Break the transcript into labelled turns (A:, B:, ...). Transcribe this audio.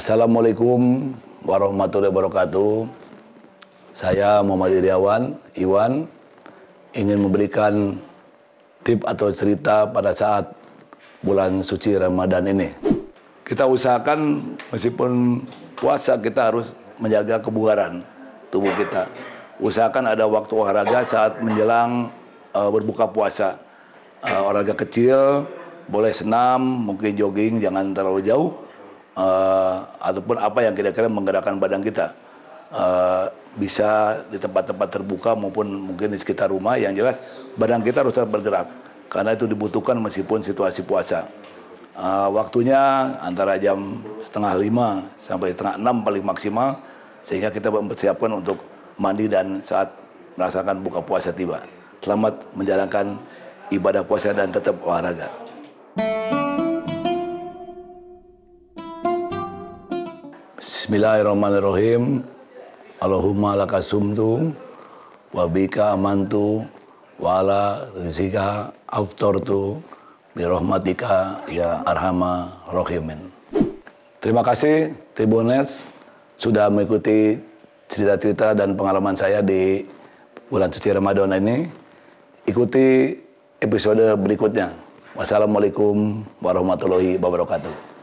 A: Assalamualaikum warahmatullahi wabarakatuh. Saya Muhammad Iriawan, Iwan, ingin memberikan tip atau cerita pada saat bulan suci Ramadan ini. Kita usahakan meskipun puasa kita harus menjaga kebugaran tubuh kita. Usahakan ada waktu olahraga saat menjelang uh, berbuka puasa. Uh, olahraga kecil, boleh senam, mungkin jogging, jangan terlalu jauh uh, ataupun apa yang kira-kira menggerakkan badan kita. Eh, bisa di tempat-tempat terbuka maupun mungkin di sekitar rumah yang jelas badan kita harus tetap bergerak karena itu dibutuhkan meskipun situasi puasa. Eh, waktunya antara jam setengah lima sampai setengah enam paling maksimal sehingga kita mempersiapkan untuk mandi dan saat merasakan buka puasa tiba. Selamat menjalankan ibadah puasa dan tetap olahraga. Bismillahirrahmanirrahim. Allahumma lakasumtu wa bika amantu wa ala rizika aftortu bi ya arhama rahimin. Terima kasih Tribuners sudah mengikuti cerita-cerita dan pengalaman saya di bulan suci Ramadan ini. Ikuti episode berikutnya. Wassalamualaikum warahmatullahi wabarakatuh.